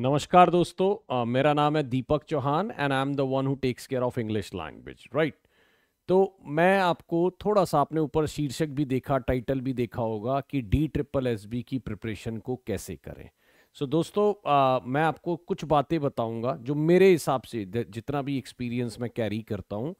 नमस्कार दोस्तों uh, मेरा नाम है Deepak Chauhan and I am the one who takes care of English language right तो मैं आपको थोड़ा सा आपने ऊपर शीर्षक भी देखा टाइटल भी देखा होगा कि डी ट्रिपल एस बी की प्रिपरेशन को कैसे करें सो so, दोस्तों आ, मैं आपको कुछ बातें बताऊंगा जो मेरे हिसाब से जितना भी एक्सपीरियंस मैं कैरी करता हूँ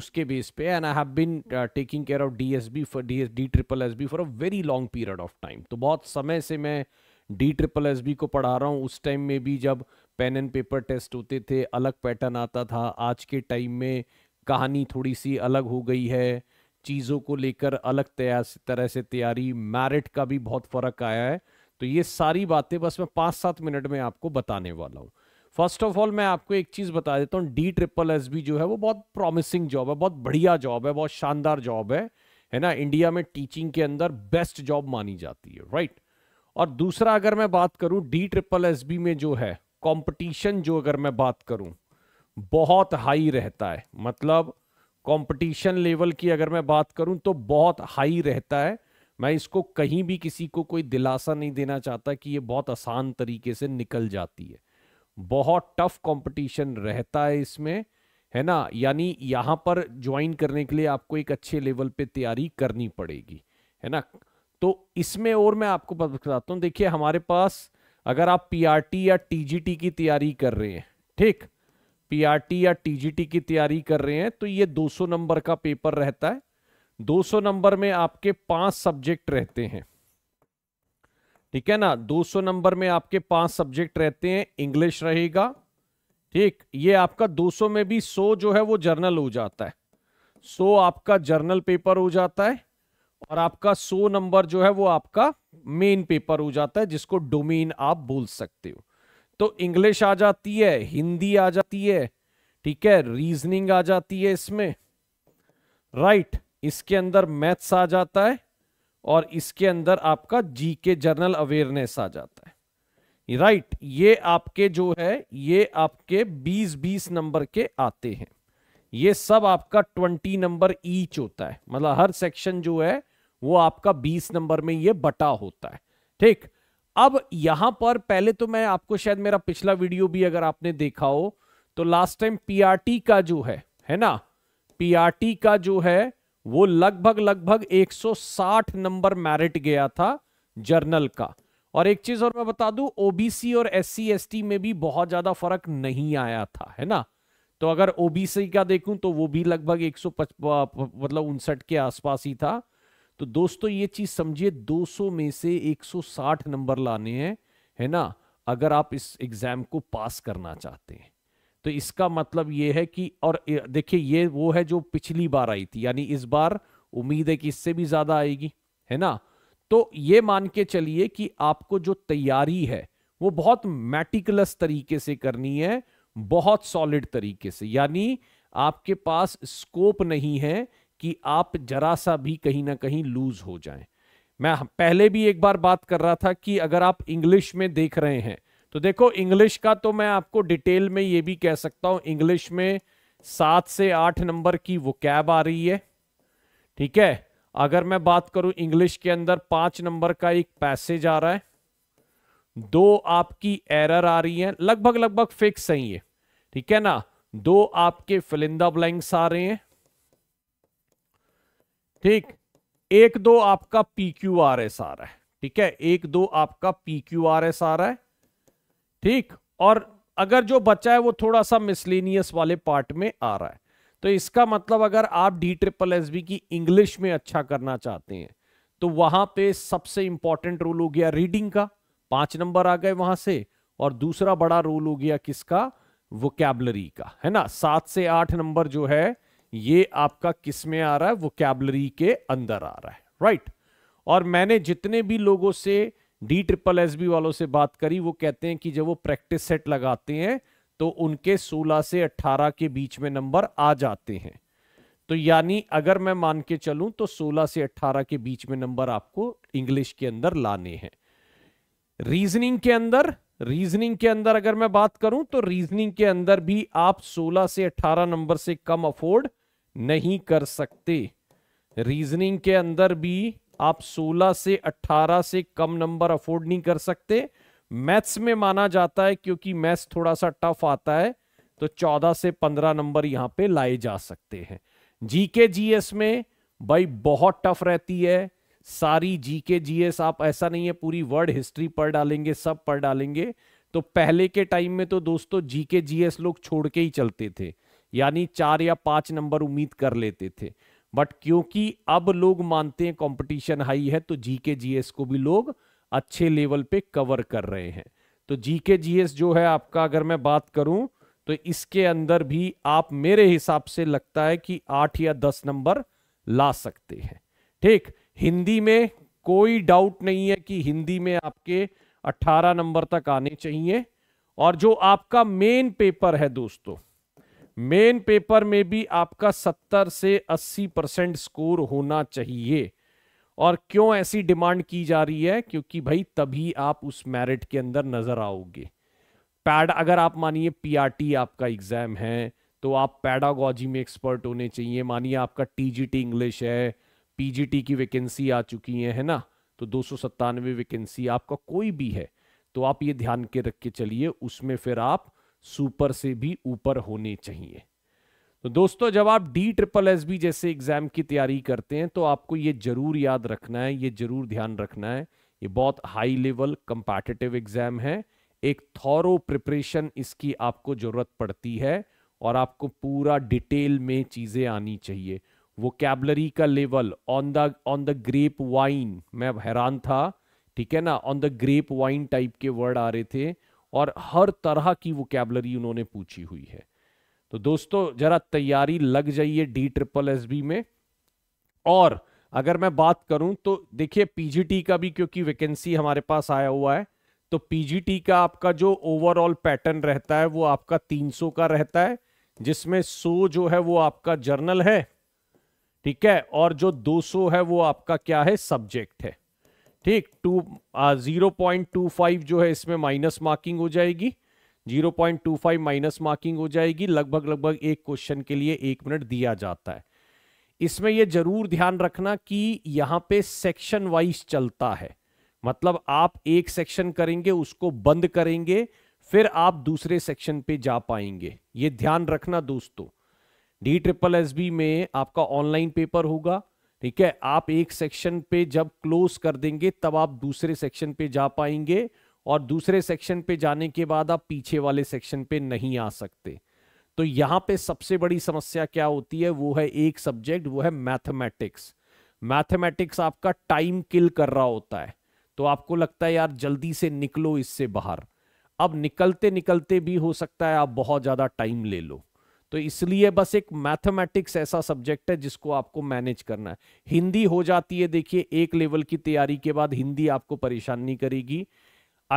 उसके बेस पे and I have been taking care of D S B for D S D triple S B for a very long period of time तो बहुत समय से मैं डी ट्रिपल एस बी को पढ़ा रहा हूँ उस टाइम में भी जब पेन एंड पेपर टेस्ट होते थे अलग पैटर्न आता था आज के टाइम में कहानी थोड़ी सी अलग हो गई है चीज़ों को लेकर अलग तरह से तैयारी मैरिट का भी बहुत फ़र्क आया है तो ये सारी बातें बस मैं पाँच सात मिनट में आपको बताने वाला हूँ फर्स्ट ऑफ ऑल मैं आपको एक चीज़ बता देता हूँ डी ट्रिपल एस बी जो है वो बहुत प्रॉमिसिंग जॉब है बहुत बढ़िया जॉब है बहुत शानदार जॉब है है ना इंडिया में टीचिंग के अंदर बेस्ट जॉब मानी जाती है राइट और दूसरा अगर मैं बात करूं डी ट्रिपल एस बी में जो है कंपटीशन जो अगर मैं बात करूं बहुत हाई रहता है मतलब कंपटीशन लेवल की अगर मैं बात करूं तो बहुत हाई रहता है मैं इसको कहीं भी किसी को कोई दिलासा नहीं देना चाहता कि ये बहुत आसान तरीके से निकल जाती है बहुत टफ कंपटीशन रहता है इसमें है ना यानी यहाँ पर ज्वाइन करने के लिए आपको एक अच्छे लेवल पे तैयारी करनी पड़ेगी है ना तो इसमें और मैं आपको बताता हूँ देखिए हमारे पास अगर आप पीआरटी या टीजीटी की तैयारी कर रहे हैं ठीक पीआरटी या टीजीटी की तैयारी कर रहे हैं तो ये 200 नंबर का पेपर रहता है 200 नंबर में आपके पांच सब्जेक्ट रहते हैं ठीक है ना 200 नंबर में आपके पांच सब्जेक्ट रहते हैं इंग्लिश रहेगा ठीक ये आपका 200 में भी 100 जो है वो जर्नल हो जाता है 100 आपका जर्नल पेपर हो जाता है और आपका सो नंबर जो है वो आपका मेन पेपर हो जाता है जिसको डोमेन आप बोल सकते हो तो इंग्लिश आ जाती है हिंदी आ जाती है ठीक है रीजनिंग आ जाती है इसमें राइट right, इसके अंदर मैथ्स आ जाता है और इसके अंदर आपका जी के जनरल अवेयरनेस आ जाता है राइट right, ये आपके जो है ये आपके 20-20 नंबर के आते हैं ये सब आपका 20 नंबर ईच होता है मतलब हर सेक्शन जो है वो आपका बीस नंबर में ये बटा होता है ठीक अब यहां पर पहले तो मैं आपको शायद मेरा पिछला वीडियो भी अगर आपने देखा हो तो लास्ट टाइम पीआरटी का जो है है ना पीआरटी का जो है वो लगभग लगभग 160 नंबर मैरिट गया था जर्नल का और एक चीज और मैं बता दूं ओबीसी और एस सी में भी बहुत ज्यादा फर्क नहीं आया था है ना तो अगर ओबीसी का देखूं तो वो भी लगभग एक मतलब उनसठ के आसपास ही था तो दोस्तों ये चीज समझिए 200 में से 160 नंबर लाने हैं है ना अगर आप इस एग्जाम को पास करना चाहते हैं तो इसका मतलब ये है कि और देखिए ये वो है जो पिछली बार आई थी यानी इस बार उम्मीद है कि इससे भी ज्यादा आएगी है ना तो ये मान के चलिए कि आपको जो तैयारी है वो बहुत मैटिकुलस तरीके से करनी है बहुत सॉलिड तरीके से यानी आपके पास स्कोप नहीं है कि आप जरा सा भी कहीं ना कहीं लूज हो जाएं मैं पहले भी एक बार बात कर रहा था कि अगर आप इंग्लिश में देख रहे हैं तो देखो इंग्लिश का तो मैं आपको डिटेल में ये भी कह सकता हूं इंग्लिश में सात से आठ नंबर की वो कैब आ रही है ठीक है अगर मैं बात करूं इंग्लिश के अंदर पांच नंबर का एक पैसेज आ रहा है दो आपकी एरर आ रही है लगभग लगभग फिक्स है ये ठीक है ना दो आपके फिलिंदा ब्लैंक्स आ रहे हैं ठीक एक दो आपका पी क्यू आर एस आ रहा है ठीक है एक दो आपका पी क्यू आर एस आ रहा है ठीक और अगर जो बचा है वो थोड़ा सा मिसलेनियस वाले पार्ट में आ रहा है तो इसका मतलब अगर आप डी ट्रिपल एस बी की इंग्लिश में अच्छा करना चाहते हैं तो वहां पे सबसे इंपॉर्टेंट रोल हो गया रीडिंग का पांच नंबर आ गए वहां से और दूसरा बड़ा रोल हो गया किसका वोकेबलरी का है ना सात से आठ नंबर जो है ये आपका किस में आ रहा है वो कैबलरी के अंदर आ रहा है राइट right? और मैंने जितने भी लोगों से डी ट्रिपल एस बी वालों से बात करी वो कहते हैं कि जब वो प्रैक्टिस सेट लगाते हैं तो उनके 16 से 18 के बीच में नंबर आ जाते हैं तो यानी अगर मैं मान के चलूं तो 16 से 18 के बीच में नंबर आपको इंग्लिश के अंदर लाने हैं रीजनिंग के अंदर रीजनिंग के अंदर अगर मैं बात करूं तो रीजनिंग के अंदर भी आप 16 से 18 नंबर से कम अफोर्ड नहीं कर सकते रीजनिंग के अंदर भी आप 16 से 18 से कम नंबर अफोर्ड नहीं कर सकते मैथ्स में माना जाता है क्योंकि मैथ्स थोड़ा सा टफ आता है तो 14 से 15 नंबर यहां पे लाए जा सकते हैं जीके जीएस में भाई बहुत टफ रहती है सारी जीके जीएस आप ऐसा नहीं है पूरी वर्ड हिस्ट्री पढ़ डालेंगे सब पढ़ डालेंगे तो पहले के टाइम में तो दोस्तों जीके जीएस लोग छोड़ के ही चलते थे यानी चार या पांच नंबर उम्मीद कर लेते थे बट क्योंकि अब लोग मानते हैं कंपटीशन हाई है तो जीके जीएस को भी लोग अच्छे लेवल पे कवर कर रहे हैं तो जीके जीएस जो है आपका अगर मैं बात करूं तो इसके अंदर भी आप मेरे हिसाब से लगता है कि आठ या दस नंबर ला सकते हैं ठीक हिंदी में कोई डाउट नहीं है कि हिंदी में आपके 18 नंबर तक आने चाहिए और जो आपका मेन पेपर है दोस्तों मेन पेपर में भी आपका 70 से 80 परसेंट स्कोर होना चाहिए और क्यों ऐसी डिमांड की जा रही है क्योंकि भाई तभी आप उस मेरिट के अंदर नजर आओगे पैड अगर आप मानिए पीआरटी आपका एग्जाम है तो आप पैडागोजी में एक्सपर्ट होने चाहिए मानिए आपका टीजीटी इंग्लिश है पीजीटी की वैकेंसी आ चुकी है है ना तो दो सौ वैकेंसी आपका कोई भी है तो आप ये ध्यान के रख के चलिए उसमें फिर आप सुपर से भी ऊपर होने चाहिए तो दोस्तों जब आप डी ट्रिपल एस बी जैसे एग्जाम की तैयारी करते हैं तो आपको ये जरूर याद रखना है ये जरूर ध्यान रखना है ये बहुत हाई लेवल कंपेटिटिव एग्जाम है एक थॉरो प्रिपरेशन इसकी आपको जरूरत पड़ती है और आपको पूरा डिटेल में चीजें आनी चाहिए वो कैबलरी का level on the on the grape vine मैं हैरान था ठीक है ना on the grape vine type के वर्ड आ रहे थे और हर तरह की वोकेबलरी उन्होंने पूछी हुई है तो दोस्तों जरा तैयारी लग जाइए डी ट्रिपल एस बी में और अगर मैं बात करूं तो देखिए पीजीटी का भी क्योंकि वैकेंसी हमारे पास आया हुआ है तो पीजीटी का आपका जो ओवरऑल पैटर्न रहता है वो आपका 300 का रहता है जिसमें 100 जो है वो आपका जर्नल है ठीक है और जो 200 है वो आपका क्या है सब्जेक्ट है ठीक two zero point two five जो है इसमें माइनस मार्किंग हो जाएगी zero point two five minus marking हो जाएगी लगभग लगभग एक क्वेश्चन के लिए एक मिनट दिया जाता है इसमें यह जरूर ध्यान रखना कि यहाँ पे सेक्शन वाइज चलता है मतलब आप एक सेक्शन करेंगे उसको बंद करेंगे फिर आप दूसरे सेक्शन पे जा पाएंगे ये ध्यान रखना दोस्तों डी ट्रिपल एस बी में आपका ऑनलाइन पेपर होगा ठीक है आप एक सेक्शन पे जब क्लोज कर देंगे तब आप दूसरे सेक्शन पे जा पाएंगे और दूसरे सेक्शन पे जाने के बाद आप पीछे वाले सेक्शन पे नहीं आ सकते तो यहाँ पे सबसे बड़ी समस्या क्या होती है वो है एक सब्जेक्ट वो है मैथमेटिक्स मैथमेटिक्स आपका टाइम किल कर रहा होता है तो आपको लगता है यार जल्दी से निकलो इससे बाहर अब निकलते निकलते भी हो सकता है आप बहुत ज़्यादा टाइम ले लो तो इसलिए बस एक मैथमेटिक्स ऐसा सब्जेक्ट है जिसको आपको मैनेज करना है हिंदी हो जाती है देखिए एक लेवल की तैयारी के बाद हिंदी आपको परेशान नहीं करेगी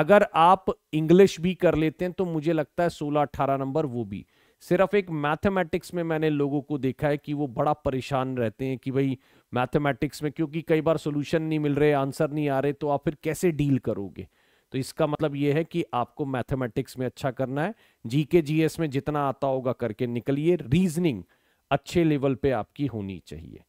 अगर आप इंग्लिश भी कर लेते हैं तो मुझे लगता है सोलह अठारह नंबर वो भी सिर्फ एक मैथमेटिक्स में मैंने लोगों को देखा है कि वो बड़ा परेशान रहते हैं कि भाई मैथमेटिक्स में क्योंकि कई बार सोल्यूशन नहीं मिल रहे आंसर नहीं आ रहे तो आप फिर कैसे डील करोगे तो इसका मतलब ये है कि आपको मैथमेटिक्स में अच्छा करना है जीके जीएस में जितना आता होगा करके निकलिए रीजनिंग अच्छे लेवल पे आपकी होनी चाहिए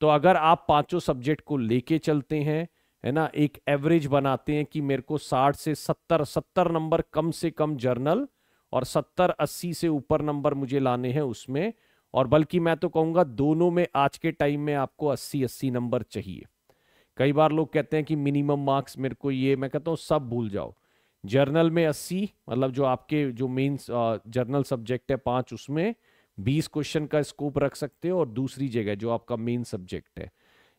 तो अगर आप पांचों सब्जेक्ट को लेके चलते हैं है ना एक एवरेज बनाते हैं कि मेरे को 60 से 70 70 नंबर कम से कम जर्नल और 70 80 से ऊपर नंबर मुझे लाने हैं उसमें और बल्कि मैं तो कहूंगा दोनों में आज के टाइम में आपको अस्सी अस्सी नंबर चाहिए कई बार लोग कहते हैं कि मिनिमम मार्क्स मेरे को ये मैं कहता हूँ सब भूल जाओ जर्नल में अस्सी मतलब जो आपके जो मेन जर्नल सब्जेक्ट है पांच उसमें बीस क्वेश्चन का स्कोप रख सकते हो और दूसरी जगह जो आपका मेन सब्जेक्ट है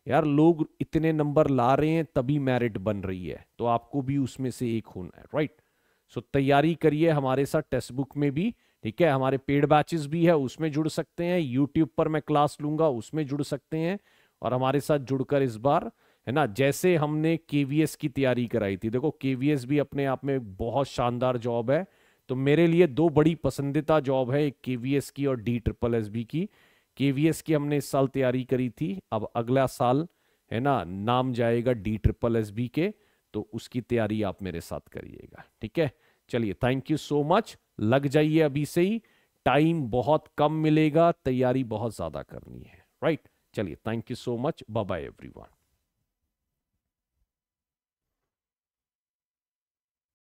यार लोग इतने नंबर ला रहे हैं तभी मेरिट बन रही है तो आपको भी उसमें से एक होना है राइट सो तैयारी करिए हमारे साथ टेक्स्ट बुक में भी ठीक है हमारे पेड बैचेस भी है उसमें जुड़ सकते हैं यूट्यूब पर मैं क्लास लूंगा उसमें जुड़ सकते हैं और हमारे साथ जुड़कर इस बार है ना जैसे हमने केवीएस की तैयारी कराई थी देखो केवीएस भी अपने आप में बहुत शानदार जॉब है तो मेरे लिए दो बड़ी पसंदीदा जॉब है एक केवीएस की और डी ट्रिपल एस बी की केवीएस की हमने इस साल तैयारी करी थी अब अगला साल है ना नाम जाएगा डी ट्रिपल एस बी के तो उसकी तैयारी आप मेरे साथ करिएगा ठीक है चलिए थैंक यू सो मच लग जाइए अभी से ही टाइम बहुत कम मिलेगा तैयारी बहुत ज्यादा करनी है राइट चलिए thank you so much bye bye everyone